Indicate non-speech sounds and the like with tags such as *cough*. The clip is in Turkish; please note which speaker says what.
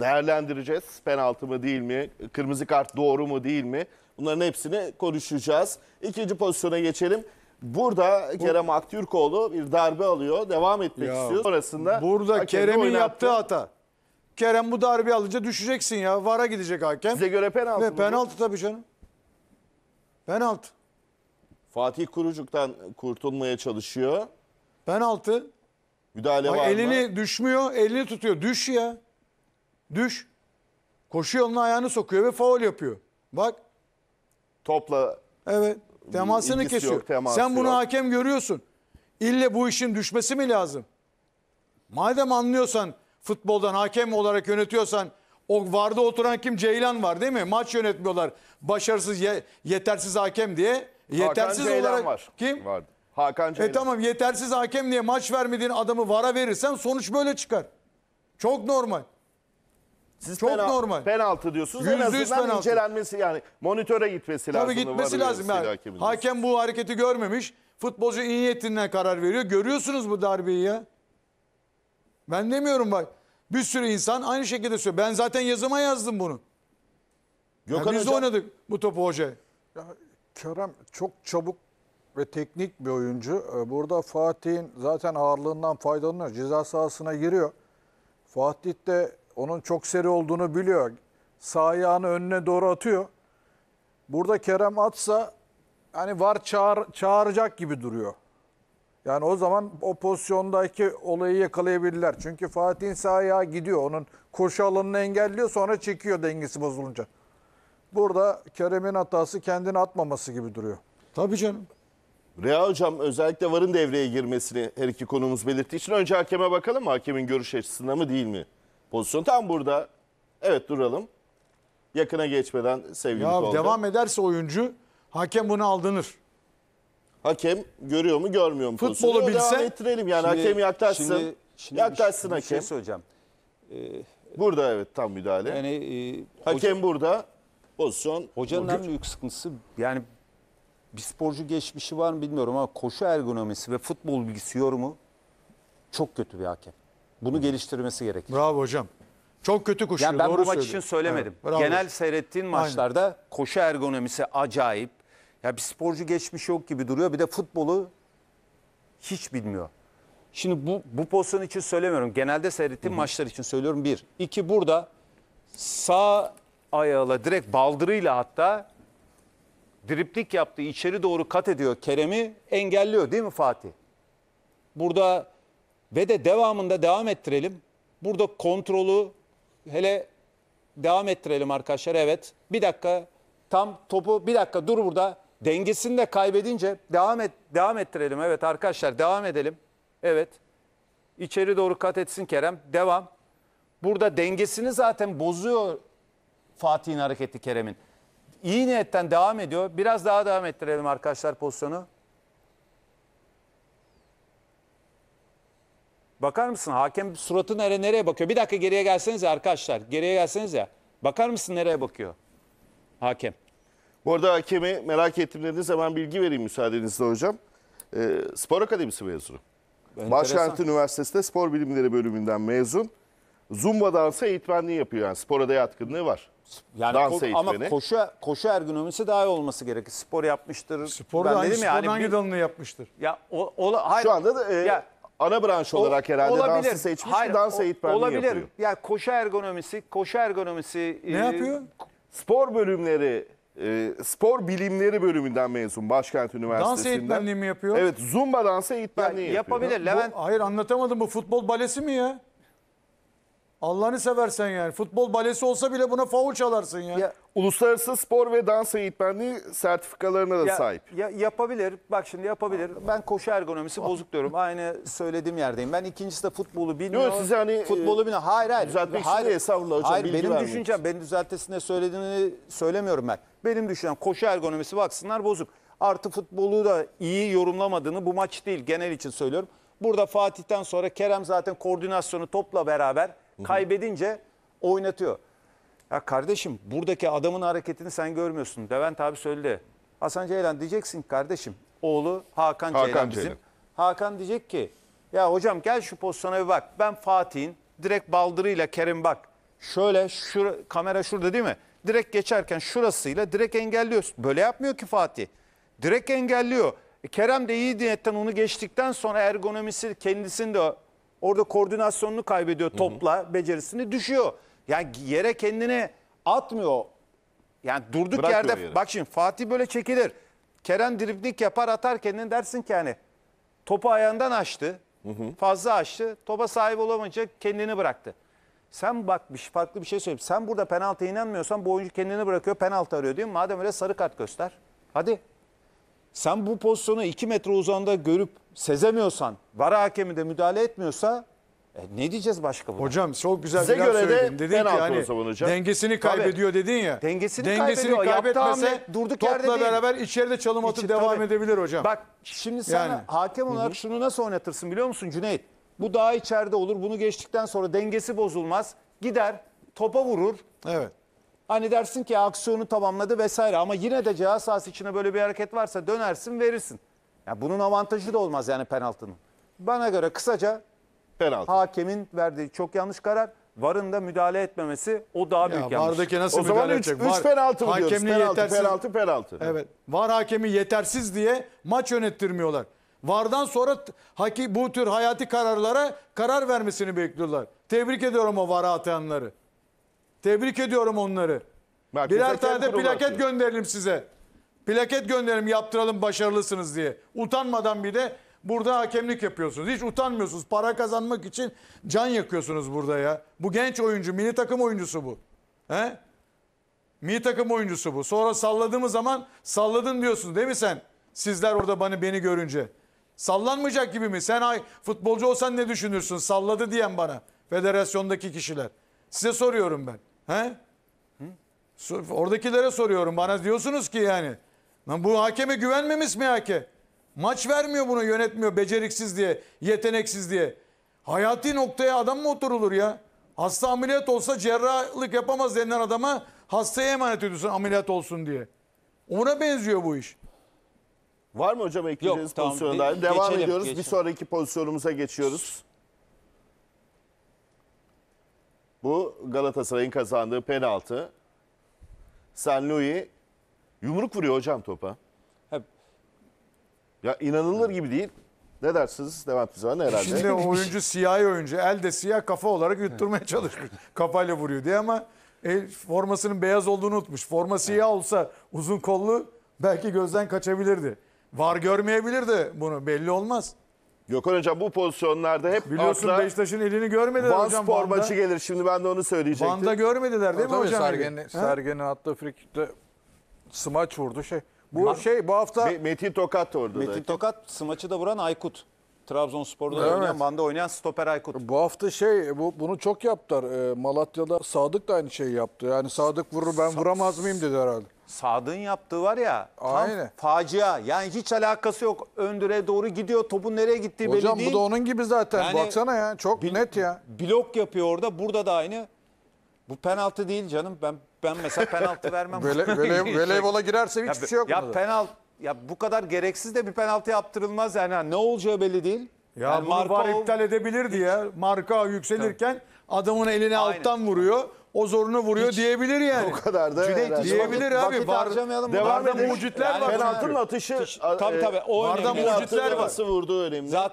Speaker 1: değerlendireceğiz. Penaltı mı değil mi? Kırmızı kart doğru mu değil mi? Bunların hepsini konuşacağız. İkinci pozisyona geçelim. Burada Bu... Kerem Aktürkoğlu bir darbe alıyor. Devam etmek ya, istiyor. Sonrasında burada Kerem'in yaptığı hata. Kerem
Speaker 2: bu darbe alınca düşeceksin ya. VAR'a gidecek hakem. Size göre penaltı Ve mı? Penaltı tabii canım.
Speaker 1: Penaltı. Fatih Kurucuk'tan kurtulmaya çalışıyor. Penaltı. Müdahale Ay, var elini mı?
Speaker 2: Elini düşmüyor, elini tutuyor. Düş ya. Düş. Koşu yoluna ayağını sokuyor ve faul yapıyor. Bak. Topla. Evet.
Speaker 1: Temasını kesiyor. Yok, teması Sen bunu yok.
Speaker 2: hakem görüyorsun. İlle bu işin düşmesi mi lazım? Madem anlıyorsan futboldan hakem olarak yönetiyorsan o vardı oturan kim? Ceylan var değil mi? Maç yönetmiyorlar. Başarısız, ye, yetersiz hakem diye. Yetersiz Hakan olarak var.
Speaker 1: kim? Vardı. Hakan e Ceylan. E tamam
Speaker 2: yetersiz hakem diye maç vermediğin adamı vara verirsen sonuç böyle çıkar. Çok normal. Siz Çok penal- normal.
Speaker 1: Penaltı diyorsunuz. En Yüzde yüz azından penaltı. incelenmesi yani monitöre gitmesi lazım. Tabii gitmesi lazım. Yani.
Speaker 2: Hakem bu hareketi görmemiş. Futbolcu iyi niyetinden karar veriyor. Görüyorsunuz bu darbeyi ya. Ben demiyorum bak. Bir sürü insan aynı şekilde söylüyor. Ben zaten yazıma yazdım bunu. Ya Gökhan biz de oynadık bu topu hocaya. Ya Kerem çok çabuk ve teknik bir oyuncu. Ee, burada Fatih'in zaten ağırlığından faydalanıyor. Ceza sahasına giriyor. Fatih de onun çok seri olduğunu biliyor. Sağ ayağını önüne doğru atıyor. Burada Kerem atsa hani var çağır, çağıracak gibi duruyor. Yani o zaman o pozisyondaki olayı yakalayabilirler. Çünkü Fatih'in sağ ayağı gidiyor. Onun koşu alanını engelliyor sonra çekiyor dengesi bozulunca. Burada Kerem'in hatası kendini
Speaker 1: atmaması gibi duruyor. Tabii canım. Rea Hocam özellikle VAR'ın devreye girmesini her iki konumuz belirttiği için önce hakeme bakalım mı? Hakemin görüş açısında mı değil mi? Pozisyon tam burada. Evet duralım. Yakına geçmeden sevgili ya, oldu. Devam
Speaker 2: ederse oyuncu
Speaker 1: hakem bunu aldınır. Hakem görüyor mu görmüyor mu Futbolu pozisyonu? bilse. Devam ettirelim yani şimdi, hakem yaklaşsın. Şimdi, şimdi yaklaşsın bir, şey hakem. Bir şey söyleyeceğim. Ee, burada evet tam müdahale. Yani, e, hakem hoca, burada pozisyon. Hocanın hoca. en büyük sıkıntısı
Speaker 3: yani bir sporcu geçmişi var mı bilmiyorum ama koşu ergonomisi ve futbol bilgisi yorumu çok kötü bir hakem. Bunu geliştirmesi gerekir. Bravo hocam. Çok kötü koşuyor. Yani ben Doğru bu maç için söylemedim. Evet, bravo. Genel seyrettiğin maçlarda Aynen. koşu ergonomisi acayip. Ya bir sporcu geçmiş yok gibi duruyor. Bir de futbolu hiç bilmiyor. Şimdi bu, bu pozisyon için söylemiyorum. Genelde seyrettiğim Hı -hı. maçlar için söylüyorum. Bir. iki burada sağ ayağıyla direkt baldırıyla hatta driplik yaptı. içeri doğru kat ediyor Kerem'i engelliyor değil mi Fatih? Burada ve de devamında devam ettirelim. Burada kontrolü hele devam ettirelim arkadaşlar. Evet bir dakika tam topu bir dakika dur burada. Dengesini de kaybedince devam et devam ettirelim. Evet arkadaşlar devam edelim. Evet. İçeri doğru kat etsin Kerem. Devam. Burada dengesini zaten bozuyor Fatih'in hareketi Kerem'in. İyi niyetten devam ediyor. Biraz daha devam ettirelim arkadaşlar pozisyonu. Bakar mısın hakem suratı nereye, nereye bakıyor? Bir dakika geriye gelseniz arkadaşlar. Geriye gelseniz ya. Bakar mısın nereye bakıyor
Speaker 1: hakem? Bu arada hakemi merak ettiğiniz hemen bilgi vereyim müsaadenizle hocam. Ee, spor Akademisi mezunu.
Speaker 3: Başkent
Speaker 1: Üniversitesi'nde spor bilimleri bölümünden mezun. Zumba dansı eğitmenliği yapıyor yani spora da yatkınlığı var. Yani Dans ko- ama koşu koşu ergonomisi daha iyi olması
Speaker 3: gerekir. Spor yapmıştır. Spor ben dedim hangi, ya, hani bir, yapmıştır? Ya o, o hayır. Şu anda da e, ya,
Speaker 1: Ana branş olarak herhalde olabilir. dansı seçmiş Hayır, dans o- eğitmenliği olabilir. yapıyor.
Speaker 3: Yani koşu ergonomisi, koşu ergonomisi... Ne e, yapıyor?
Speaker 1: Spor bölümleri, e, spor bilimleri bölümünden mezun Başkent Üniversitesi'nden. Dans eğitmenliği
Speaker 3: mi yapıyor? Evet, Zumba dansı
Speaker 1: eğitmenliği yapıyor. yapabilir. Levent
Speaker 2: hayır anlatamadım bu futbol balesi mi ya? Allah'ını seversen yani. Futbol balesi olsa bile buna faul çalarsın ya. ya Uluslararası spor ve dans eğitmenliği
Speaker 3: sertifikalarına da ya, sahip. Ya, yapabilir. Bak şimdi yapabilir. Ben koşu ergonomisi bozuk diyorum. Aynı söylediğim yerdeyim. Ben ikincisi de futbolu bilmiyor. Yok siz hani e, futbolu bilmiyor. Hayır hayır. Düzeltmek hayır, için estağfurullah hocam. Hayır benim vermek. düşüncem. Benim düzeltesinde söylediğini söylemiyorum ben. Benim düşüncem koşu ergonomisi baksınlar bozuk. Artı futbolu da iyi yorumlamadığını bu maç değil genel için söylüyorum. Burada Fatih'ten sonra Kerem zaten koordinasyonu topla beraber Kaybedince oynatıyor. Ya kardeşim buradaki adamın hareketini sen görmüyorsun. Levent abi söyledi. Hasan Ceylan diyeceksin kardeşim. Oğlu Hakan, Hakan Ceylan bizim. Hakan diyecek ki ya hocam gel şu pozisyona bir bak. Ben Fatih'in direkt baldırıyla Kerim bak. Şöyle şura, kamera şurada değil mi? Direkt geçerken şurasıyla direkt engelliyor. Böyle yapmıyor ki Fatih. Direkt engelliyor. E, Kerem de iyi niyetten onu geçtikten sonra ergonomisi kendisini de Orada koordinasyonunu kaybediyor topla becerisini düşüyor. Yani yere kendini atmıyor. Yani durduk Bırakıyor yerde yere. bak şimdi Fatih böyle çekilir. Kerem driblik yapar atar kendini dersin ki yani topu ayağından açtı. Fazla açtı. Topa sahip olamayınca kendini bıraktı. Sen bak bir şey, farklı bir şey söyleyeyim. Sen burada penaltıya inanmıyorsan bu oyuncu kendini bırakıyor penaltı arıyor değil mi? Madem öyle sarı kart göster. Hadi. Sen bu pozisyonu 2 metre uzanda görüp sezemiyorsan, VAR hakemi de müdahale etmiyorsa e, ne diyeceğiz başka buna? Hocam çok güzel Size bir laf göre de Dedin ki hani dengesini kaybediyor dedin ya. Dengesini kaybediyor. kaybetmese hamle durduk yerde topla değil. beraber içeride çalım atıp İçi- devam tabii. edebilir hocam. Bak şimdi sen Yani. hakem olarak şunu nasıl oynatırsın biliyor musun Cüneyt? Bu daha içeride olur. Bunu geçtikten sonra dengesi bozulmaz. Gider topa vurur. Evet. Hani dersin ki aksiyonu tamamladı vesaire ama yine de ceza sahası içinde böyle bir hareket varsa dönersin verirsin. Ya bunun avantajı da olmaz yani penaltının. Bana göre kısaca Penaltı. hakemin verdiği çok yanlış karar. VAR'ın da müdahale etmemesi o daha
Speaker 2: büyük yanlış. VAR'daki nasıl o zaman 3 penaltı mı diyoruz? Penaltı, yetersiz- penaltı,
Speaker 1: penaltı. Evet.
Speaker 2: VAR hakemi yetersiz diye maç yönettirmiyorlar. VAR'dan sonra haki, bu tür hayati kararlara karar vermesini bekliyorlar. Tebrik ediyorum o var atayanları. Tebrik ediyorum onları. Bak, Birer tane de plaket atıyor. gönderelim size. Plaket gönderelim yaptıralım başarılısınız diye. Utanmadan bir de burada hakemlik yapıyorsunuz. Hiç utanmıyorsunuz. Para kazanmak için can yakıyorsunuz burada ya. Bu genç oyuncu, mini takım oyuncusu bu. He? mini takım oyuncusu bu. Sonra salladığımız zaman salladın diyorsun değil mi sen? Sizler orada bana beni görünce. Sallanmayacak gibi mi? Sen ay futbolcu olsan ne düşünürsün? Salladı diyen bana federasyondaki kişiler. Size soruyorum ben. He? Oradakilere soruyorum. Bana diyorsunuz ki yani. Lan bu hakeme güvenmemiş mi hake? Maç vermiyor bunu yönetmiyor beceriksiz diye, yeteneksiz diye. Hayati noktaya adam mı oturulur ya? Hasta ameliyat olsa cerrahlık yapamaz denilen adama hastaya emanet ediyorsun ameliyat olsun diye. Ona benziyor
Speaker 1: bu iş. Var mı hocam ekleyeceğiniz pozisyonlar? Tamam. Devam geçelim, ediyoruz. Geçelim. Bir sonraki pozisyonumuza geçiyoruz. Bu Galatasaray'ın kazandığı penaltı. Sanlui yumruk vuruyor hocam topa. Hep. Ya inanılır gibi değil. Ne dersiniz Levent Tüzan herhalde? Şimdi oyuncu
Speaker 2: siyahi oyuncu. Elde siyah kafa olarak yutturmaya çalışmış. Kafayla vuruyor diye ama e, formasının beyaz olduğunu unutmuş. Forma siyah olsa uzun kollu belki
Speaker 1: gözden kaçabilirdi. Var görmeyebilirdi bunu belli olmaz. Gökhan Hocam bu pozisyonlarda hep Biliyorsun atla Beşiktaş'ın elini görmediler Van hocam. Spor maçı gelir. Şimdi ben de onu söyleyecektim. Van'da görmediler değil mi Tabii hocam? Sergenin Sergen'i
Speaker 3: hatta frikikte smaç vurdu şey. Bu şey bu hafta Metin Tokat vurdu. Metin Tokat smaçı da vuran Aykut. Trabzonspor'da evet. oynayan, Van'da oynayan stoper Aykut. Bu hafta şey bu, bunu çok yaptılar. Ee, Malatya'da Sadık da aynı şeyi yaptı. Yani Sadık vurur ben Sa vuramaz mıyım dedi herhalde. Sadık'ın yaptığı var ya tam Aynı. facia. Yani hiç alakası yok. Öndüre doğru gidiyor. Topun nereye gittiği Hocam, belli değil. Hocam bu da onun gibi zaten. Yani, Baksana ya çok net ya. Blok yapıyor orada. Burada da aynı. Bu penaltı değil canım. Ben ben mesela penaltı vermem. Vole, *laughs* vole, şey- voleybola girerse hiçbir ya, şey yok. Ya penaltı ya bu kadar gereksiz de bir penaltı yaptırılmaz yani Ha, ne olacağı belli değil. Ya yani bunu VAR iptal
Speaker 2: edebilirdi ya. Marka yükselirken adamın elini Aynen. alttan vuruyor. O zorunu vuruyor diyebilir yani. O
Speaker 1: kadar da Cüneyt herhalde. Diyebilir vakit- abi. Var, harcamayalım. mucitler Yani var. çünkü. penaltının atışı. Tabii tabii, o önemli. mucitler var. Nasıl vurduğu önemli. Zaten